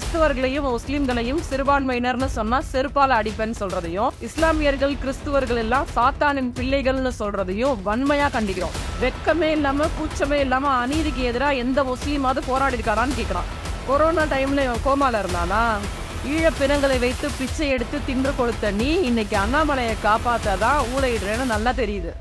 கிறிஸ்துவர்களையும் முஸ்லிம்களையும் சிறுபான்மையினர்னு சொன்னா செருப்பால அடிப்பேன்னு சொல்றதையும் இஸ்லாமியர்கள் கிறிஸ்துவர்கள் எல்லாம் சாத்தானின் பிள்ளைகள்னு சொல்றதையும் வன்மையா கண்டிக்கிறோம் வெக்கமே இல்லாம கூச்சமே இல்லாம அநீதிக்கு எதிராக எந்த முஸ்லீமாவது போராடி இருக்காரான்னு கேட்கிறான் கொரோனா டைம்ல கோமால இருந்தானா ஈழப்பிணங்களை வைத்து பிச்சை எடுத்து தின்று கொடுத்த நீ இன்னைக்கு அண்ணாமலையை காப்பாத்தாதான் ஊழையிடுறேன்னு நல்லா தெரியுது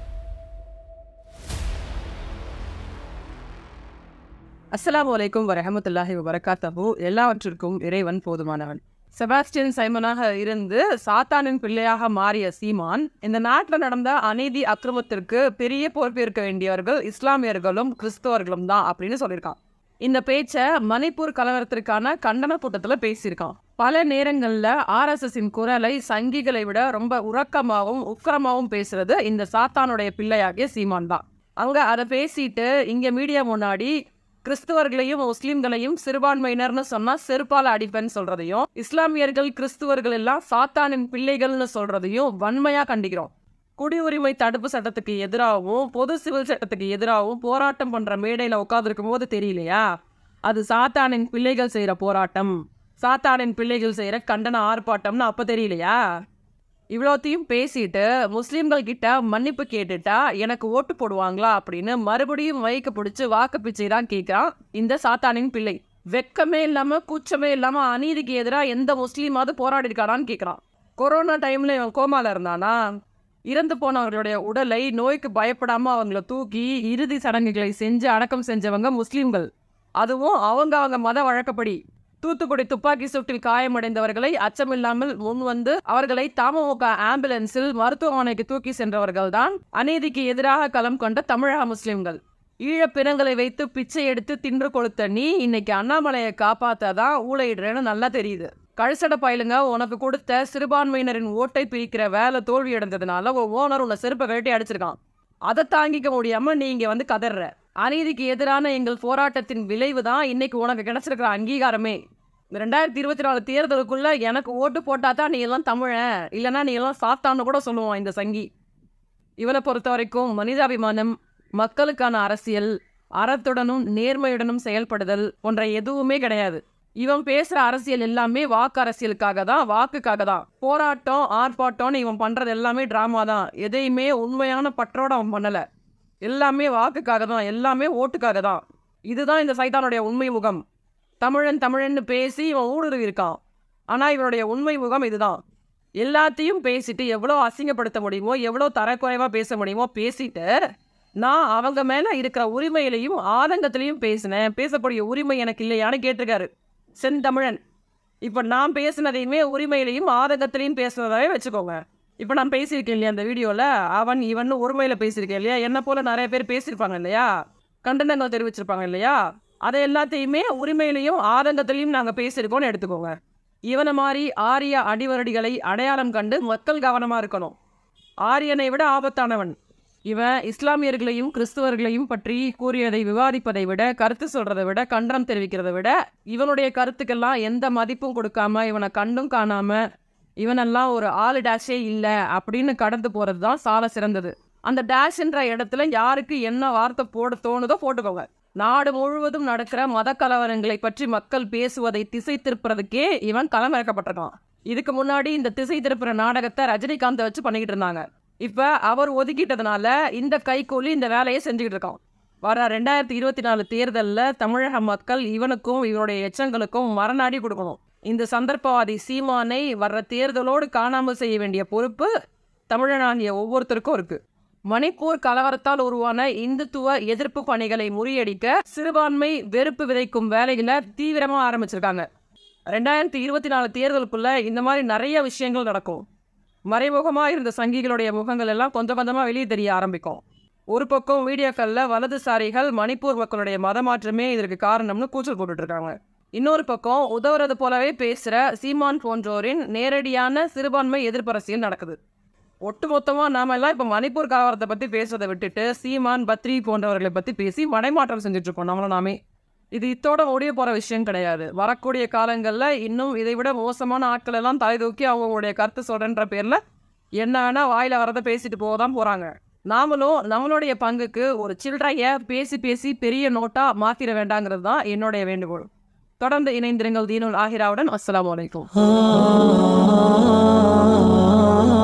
அஸ்லாம் வலைக்கும் வரமத்துல்லாஹி வரகாத்தபு எல்லாவற்றிற்கும் இறைவன் போதுமானவன் செபாஸ்டியன் சைமனாக இருந்து சாத்தானின் பிள்ளையாக மாறிய சீமான் இந்த நாட்டில் நடந்த அநீதி அக்கிரமத்திற்கு பெரிய பொறுப்பேற்க வேண்டியவர்கள் இஸ்லாமியர்களும் கிறிஸ்தவர்களும் தான் அப்படின்னு சொல்லியிருக்கான் இந்த பேச்சை மணிப்பூர் கலவரத்திற்கான கண்டன கூட்டத்தில் பேசியிருக்கான் பல நேரங்களில் ஆர்எஸ்எஸின் குரலை சங்கிகளை விட ரொம்ப உறக்கமாகவும் உக்கரமாகவும் பேசுறது இந்த சாத்தானுடைய பிள்ளையாகிய சீமான் தான் அவங்க அதை பேசிட்டு இங்கே மீடியா முன்னாடி கிறிஸ்துவர்களையும் முஸ்லிம்களையும் சிறுபான்மையினர்னு சொன்னா செருப்பால அடிப்பேன்னு சொல்றதையும் இஸ்லாமியர்கள் கிறிஸ்துவர்கள் எல்லாம் சாத்தானின் பிள்ளைகள்னு சொல்றதையும் வன்மையா கண்டிக்கிறோம் குடியுரிமை தடுப்பு சட்டத்துக்கு எதிராகவும் பொது சிவில் சட்டத்துக்கு எதிராகவும் போராட்டம் பண்ற மேடையில உட்காந்துருக்கும் போது தெரியலையா அது சாத்தானின் பிள்ளைகள் செய்யற போராட்டம் சாத்தானின் பிள்ளைகள் செய்யற கண்டன ஆர்ப்பாட்டம்னு அப்ப தெரியலையா இவ்வளோத்தையும் பேசிட்டு முஸ்லீம்கள் கிட்ட மன்னிப்பு கேட்டுட்டா எனக்கு ஓட்டு போடுவாங்களா அப்படின்னு மறுபடியும் வைக்க பிடிச்சி வாக்கு பிச்சை தான் கேட்குறான் இந்த சாத்தானின் பிள்ளை வெக்கமே இல்லாமல் கூச்சமே இல்லாமல் அநீதிக்கு எதிராக எந்த முஸ்லீமாவது போராடி இருக்காரான்னு கேட்குறான் கொரோனா டைமில் இவன் கோமாவில் இருந்தானா இறந்து போனவர்களுடைய உடலை நோய்க்கு பயப்படாமல் அவங்கள தூக்கி இறுதி சடங்குகளை செஞ்சு அடக்கம் செஞ்சவங்க முஸ்லீம்கள் அதுவும் அவங்க அவங்க மத வழக்கப்படி தூத்துக்குடி துப்பாக்கி சூட்டில் காயமடைந்தவர்களை அச்சமில்லாமல் முன் வந்து அவர்களை தமமுக ஆம்புலன்ஸில் மருத்துவமனைக்கு தூக்கி சென்றவர்கள் தான் அநீதிக்கு எதிராக களம் கொண்ட தமிழக முஸ்லிம்கள் ஈழப்பிணங்களை வைத்து பிச்சை எடுத்து தின்று கொடுத்த நீ இன்னைக்கு அண்ணாமலையை காப்பாத்தாதான் ஊழையிடுறேன்னு நல்லா தெரியுது கழுசட பயிலுங்க உனக்கு கொடுத்த சிறுபான்மையினரின் ஓட்டை பிரிக்கிற வேலை தோல்வி அடைந்ததுனால ஓனர் உன்னை செருப்பை கழட்டி அடிச்சிருக்கான் அதை தாங்கிக்க முடியாமல் நீ இங்கே வந்து கதற அநீதிக்கு எதிரான எங்கள் போராட்டத்தின் விளைவு தான் இன்னைக்கு உனக்கு கிடைச்சிருக்கிற அங்கீகாரமே ரெண்டாயிரத்தி இருபத்தி நாலு தேர்தலுக்குள்ள எனக்கு ஓட்டு போட்டா தான் நீ எல்லாம் தமிழ இல்லைன்னா நீ எல்லாம் சாத்தான்னு கூட சொல்லுவோம் இந்த சங்கி இவனை பொறுத்த வரைக்கும் மனிதாபிமானம் மக்களுக்கான அரசியல் அறத்துடனும் நேர்மையுடனும் செயல்படுதல் போன்ற எதுவுமே கிடையாது இவன் பேசுகிற அரசியல் எல்லாமே வாக்கு அரசியலுக்காக தான் வாக்குக்காக தான் போராட்டம் ஆர்ப்பாட்டம்னு இவன் பண்ணுறது எல்லாமே ட்ராமா தான் எதையுமே உண்மையான பற்றோட அவன் பண்ணலை எல்லாமே வாக்குக்காக தான் எல்லாமே ஓட்டுக்காக தான் இதுதான் இந்த சைதானுடைய உண்மை முகம் தமிழன் தமிழன்னு பேசி இவன் ஊடுருவி இருக்கான் ஆனால் இவனுடைய உண்மை முகம் இதுதான் எல்லாத்தையும் பேசிட்டு எவ்வளோ அசிங்கப்படுத்த முடியுமோ எவ்வளோ தரக்குறைவாக பேச முடியுமோ பேசிட்டு நான் அவங்க மேலே இருக்கிற உரிமையிலையும் ஆதங்கத்திலையும் பேசினேன் பேசக்கூடிய உரிமை எனக்கு இல்லையான்னு கேட்டிருக்காரு செந்தமிழன் இப்போ நான் பேசினதையுமே உரிமையிலையும் ஆதங்கத்திலையும் பேசுனதாகவே வச்சுக்கோங்க இப்போ நான் பேசியிருக்கேன் இல்லையா அந்த வீடியோவில் அவன் இவன் உரிமையில் பேசியிருக்கேன் இல்லையா என்ன போல் நிறைய பேர் பேசியிருப்பாங்க இல்லையா கண்டனங்கள் தெரிவிச்சிருப்பாங்க இல்லையா அதை எல்லாத்தையுமே உரிமையிலையும் ஆதங்கத்திலையும் நாங்கள் பேசியிருக்கோம்னு எடுத்துக்கோங்க இவனை மாதிரி ஆரிய அடிவரடிகளை அடையாளம் கண்டு மக்கள் கவனமாக இருக்கணும் ஆரியனை விட ஆபத்தானவன் இவன் இஸ்லாமியர்களையும் கிறிஸ்துவர்களையும் பற்றி கூறியதை விவாதிப்பதை விட கருத்து சொல்கிறத விட கண்டனம் தெரிவிக்கிறத விட இவனுடைய கருத்துக்கெல்லாம் எந்த மதிப்பும் கொடுக்காம இவனை கண்டும் காணாமல் இவனெல்லாம் ஒரு ஆளு டேஷே இல்லை அப்படின்னு கடந்து போகிறது தான் சால சிறந்தது அந்த டேஷ்ன்ற இடத்துல யாருக்கு என்ன வார்த்தை போட தோணுதோ போட்டுக்கோங்க நாடு முழுவதும் நடக்கிற மத கலவரங்களை பற்றி மக்கள் பேசுவதை திசை திருப்புறதுக்கே இவன் களமிறக்கப்பட்டிருக்கான் இதுக்கு முன்னாடி இந்த திசை திருப்புற நாடகத்தை ரஜினிகாந்தை வச்சு பண்ணிக்கிட்டு இருந்தாங்க இப்போ அவர் ஒதுக்கிட்டதுனால இந்த கைகூலி இந்த வேலையை செஞ்சுக்கிட்டு இருக்கான் வர ரெண்டாயிரத்தி இருபத்தி நாலு தேர்தலில் தமிழக மக்கள் இவனுக்கும் இவனுடைய எச்சங்களுக்கும் மரணாடி கொடுக்கணும் இந்த சந்தர்ப்பவாதி சீமானை வர்ற தேர்தலோடு காணாமல் செய்ய வேண்டிய பொறுப்பு தமிழனாகிய ஒவ்வொருத்தருக்கும் இருக்குது மணிப்பூர் கலவரத்தால் உருவான இந்துத்துவ எதிர்ப்பு பணிகளை முறியடிக்க சிறுபான்மை வெறுப்பு விதைக்கும் வேலையில் தீவிரமாக ஆரம்பிச்சிருக்காங்க ரெண்டாயிரத்தி இருபத்தி நாலு தேர்தலுக்குள்ள இந்த மாதிரி நிறைய விஷயங்கள் நடக்கும் மறைமுகமாக இருந்த சங்கிகளுடைய முகங்கள் எல்லாம் கொஞ்சம் கொஞ்சமாக வெளியே தெரிய ஆரம்பிக்கும் ஒரு பக்கம் வீடியோக்களில் வலதுசாரிகள் மணிப்பூர் மக்களுடைய மதமாற்றமே இதற்கு காரணம்னு கூச்சல் போட்டுட்ருக்காங்க இன்னொரு பக்கம் உதவுறது போலவே பேசுகிற சீமான் போன்றோரின் நேரடியான சிறுபான்மை எதிர்ப்பரசியல் நடக்குது ஒட்டுமொத்தமாக நாம் எல்லாம் இப்போ மணிப்பூர் கலவரத்தை பற்றி பேசுறதை விட்டுட்டு சீமான் பத்ரி போன்றவர்களை பற்றி பேசி மனைமாற்றம் செஞ்சுட்ருக்கோம் நம்மளும் நாமே இது இத்தோட ஓடிய போகிற விஷயம் கிடையாது வரக்கூடிய காலங்களில் இன்னும் இதை விட மோசமான ஆட்கள் எல்லாம் தலை தூக்கி அவங்களுடைய கருத்து சொல்கிறன்ற பேரில் என்ன வேணால் வாயில் வரதை பேசிட்டு போக தான் போகிறாங்க நாமளும் நம்மளுடைய பங்குக்கு ஒரு சில்லறையை பேசி பேசி பெரிய நோட்டாக மாற்றிட வேண்டாங்கிறது தான் என்னுடைய வேண்டுகோள் தொடர்ந்து இணைந்திருங்கள் தீனுல் ஆஹிராவுடன் அஸ்லாம் வலைக்கும்